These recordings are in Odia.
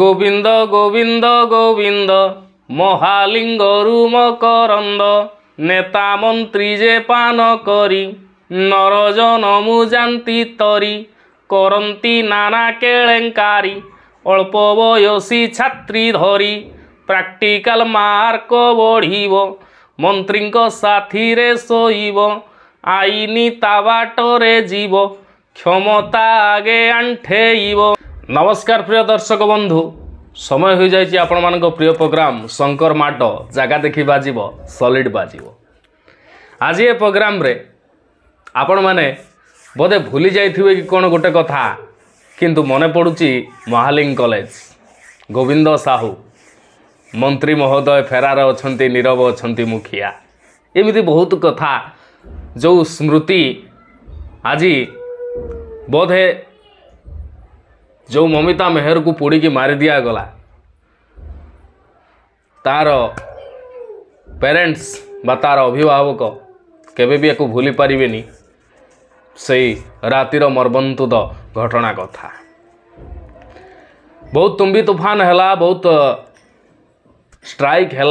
গোবিন্দ গোবিন্দ গোবিন্দ মহালিঙ্গ রুম করন্দ নেতা মন্ত্রী যে পান করি নরজনমু জান্তি তরি করন্তি নানা কেলেঙ্কারি অল্প বয়সী ছাত্রী ধরি ପ୍ରାକ୍ଟିକାଲ মার্ক বড়িব মন্ত্রীঙ্ক ସାଥିରେ ଶୋଇବ আইনি তাবাটরে ବାଟରେ ক্ষমতা আগে ଆଗେ ନମସ୍କାର ପ୍ରିୟ ଦର୍ଶକ ବନ୍ଧୁ ସମୟ ହୋଇଯାଇଛି ଆପଣମାନଙ୍କ ପ୍ରିୟ ପ୍ରୋଗ୍ରାମ ଶଙ୍କର ମାଟ ଜାଗା ଦେଖି ବାଜିବ ସଲିଡ଼ ବାଜିବ ଆଜି ଏ ପ୍ରୋଗ୍ରାମରେ ଆପଣମାନେ ବୋଧେ ଭୁଲି ଯାଇଥିବେ କି କ'ଣ ଗୋଟେ କଥା କିନ୍ତୁ ମନେ ପଡ଼ୁଛି ମହାଲିଙ୍ଗ କଲେଜ ଗୋବିନ୍ଦ ସାହୁ ମନ୍ତ୍ରୀ ମହୋଦୟ ଫେରାର ଅଛନ୍ତି ନିରବ ଅଛନ୍ତି ମୁଖିଆ ଏମିତି ବହୁତ କଥା ଯେଉଁ ସ୍ମୃତି ଆଜି ବୋଧେ जो ममिता मेहर को पोड़ की मारी दिया तार पेरेन्ट्स तार अभिभावक केवे भी या भूली पारे से रातिर मर्मंतुद घटना कथा बहुत तुम्बी तुफान है बहुत स्ट्राइक है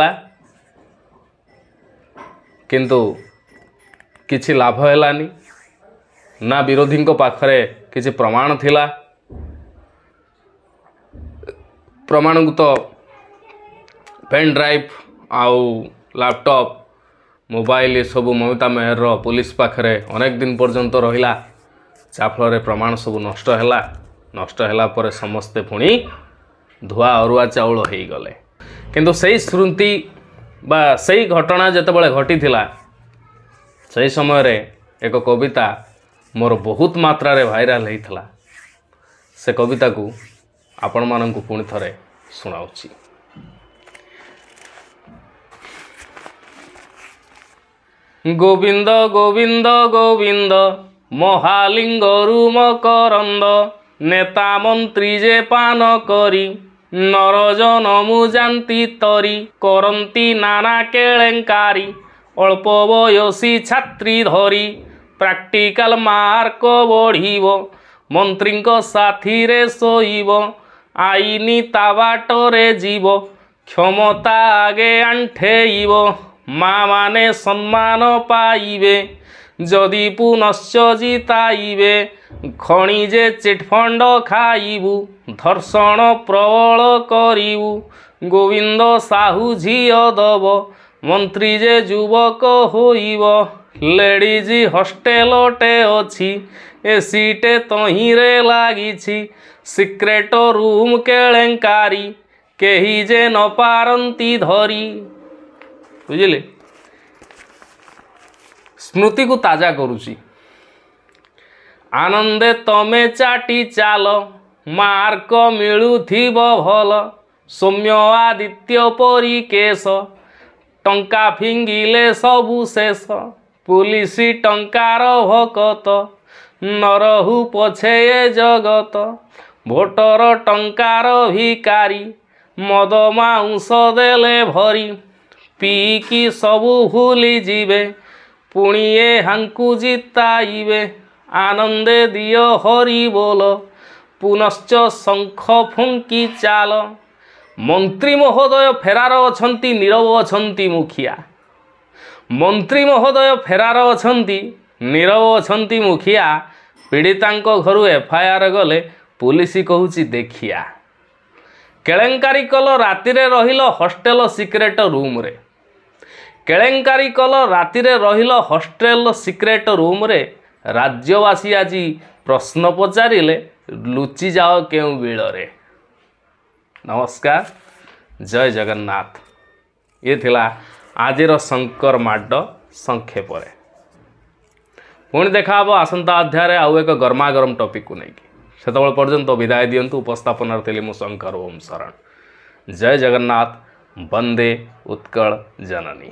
कि लाभ हैलानी ना विरोधी पाखे कि प्रमाण थिला ପ୍ରମାଣଗତ ପେନ୍ ଡ୍ରାଇଭ୍ ଆଉ ଲ୍ୟାପଟପ୍ ମୋବାଇଲ ଏସବୁ ମମତା ମେହରର ପୋଲିସ ପାଖରେ ଅନେକ ଦିନ ପର୍ଯ୍ୟନ୍ତ ରହିଲା ଯାହାଫଳରେ ପ୍ରମାଣ ସବୁ ନଷ୍ଟ ହେଲା ନଷ୍ଟ ହେଲା ପରେ ସମସ୍ତେ ପୁଣି ଧୁଆ ଅରୁଆ ଚାଉଳ ହେଇଗଲେ କିନ୍ତୁ ସେଇ ସ୍ମୃତି ବା ସେଇ ଘଟଣା ଯେତେବେଳେ ଘଟିଥିଲା ସେହି ସମୟରେ ଏକ କବିତା ମୋର ବହୁତ ମାତ୍ରାରେ ଭାଇରାଲ ହେଇଥିଲା ସେ କବିତାକୁ ଆପଣମାନଙ୍କୁ ପୁଣି ଥରେ ଶୁଣାଉଛି ଗୋବିନ୍ଦ ଗୋବିନ୍ଦ ଗୋବିନ୍ଦ ମହାଲିଙ୍ଗ ରୁମ କରନ୍ଦ ନେତା ମନ୍ତ୍ରୀ ଯେ ପାନ କରି ନରଜନ ମୁଜାନ୍ତି ତରି କରନ୍ତି ନାନା କେଳେଙ୍କାରୀ ଅଳ୍ପ ବୟସୀ ଛାତ୍ରୀ ଧରି ପ୍ରାକ୍ଟିକାଲ ମାର୍କ ବଢ଼ିବ ମନ୍ତ୍ରୀଙ୍କ ସାଥିରେ ଶୋଇବ আইনি তাবাটরে জীব ক্ষমতা আগে আঠেইব মা মানে সম্মান পাইবে যদি পুনশ্চ জিতাইবে খণি যে চিটফণ্ড খাইবু ধর্ষণ প্রবল করিবু গোবিন্দ সাহু ঝিও দব মন্ত্রী যে যুবক হইব ଲେଡ଼ିଜି ହଷ୍ଟେଲଟେ ଅଛି ଏସିଟେ ତହିଁରେ ଲାଗିଛି ସିକ୍ରେଟ ରୁମ୍ କେଳେଙ୍କାରୀ କେହି ଯେ ନ ପାରନ୍ତି ଧରି ବୁଝିଲେ ସ୍ମୃତିକୁ ତାଜା କରୁଛି ଆନନ୍ଦେ ତମେ ଚାଟି ଚାଲ ମାର୍କ ମିଳୁଥିବ ଭଲ ସୌମ୍ୟ ଆଦିତ୍ୟ ପରି କେଶ ଟଙ୍କା ଫିଙ୍ଗିଲେ ସବୁ ଶେଷ ପୋଲିସ ଟଙ୍କାର ଭକତ ନରହୁ ପଛେ ଏ ଜଗତ ଭୋଟର ଟଙ୍କାର ଭିକାରୀ ମଦ ମାଉଁସ ଦେଲେ ଭରି ପିଇକି ସବୁ ଭୁଲି ଯିବେ ପୁଣି ଏ ହାଙ୍କୁ ଜିତାଇବେ ଆନନ୍ଦେ ଦିଅ ହରି ବୋଲ ପୁନଶ୍ଚ ଶଙ୍ଖ ଫୁଙ୍କି ଚାଲ ମନ୍ତ୍ରୀ ମହୋଦୟ ଫେରାର ଅଛନ୍ତି ନିରବ ଅଛନ୍ତି ମୁଖିଆ ମନ୍ତ୍ରୀ ମହୋଦୟ ଫେରାର ଅଛନ୍ତି ନିରବ ଅଛନ୍ତି ମୁଖିଆ ପୀଡ଼ିତାଙ୍କ ଘରୁ ଏଫ୍ଆଇଆର୍ ଗଲେ ପୋଲିସ କହୁଛି ଦେଖିଆ କେଳେଙ୍କାରୀ କଲ ରାତିରେ ରହିଲ ହଷ୍ଟେଲ ସିକ୍ରେଟ ରୁମ୍ରେ କେଳେଙ୍କାରୀ କଲ ରାତିରେ ରହିଲ ହଷ୍ଟେଲ ସିକ୍ରେଟ ରୁମ୍ରେ ରାଜ୍ୟବାସୀ ଆଜି ପ୍ରଶ୍ନ ପଚାରିଲେ ଲୁଚି ଯାଅ କେଉଁ ବିଳରେ ନମସ୍କାର ଜୟ ଜଗନ୍ନାଥ ଇଏ ଥିଲା ଆଜିର ଶଙ୍କର ମାଡ଼ ସଂକ୍ଷେପରେ ପୁଣି ଦେଖାହେବ ଆସନ୍ତା ଅଧ୍ୟାୟରେ ଆଉ ଏକ ଗରମାଗରମ ଟପିକକୁ ନେଇକି ସେତେବେଳେ ପର୍ଯ୍ୟନ୍ତ ବିଦାୟ ଦିଅନ୍ତୁ ଉପସ୍ଥାପନାରେ ଥିଲି ମୁଁ ଶଙ୍କର ଓମ୍ ଶରଣ ଜୟ ଜଗନ୍ନାଥ ବନ୍ଦେ ଉତ୍କଳ ଜନନୀ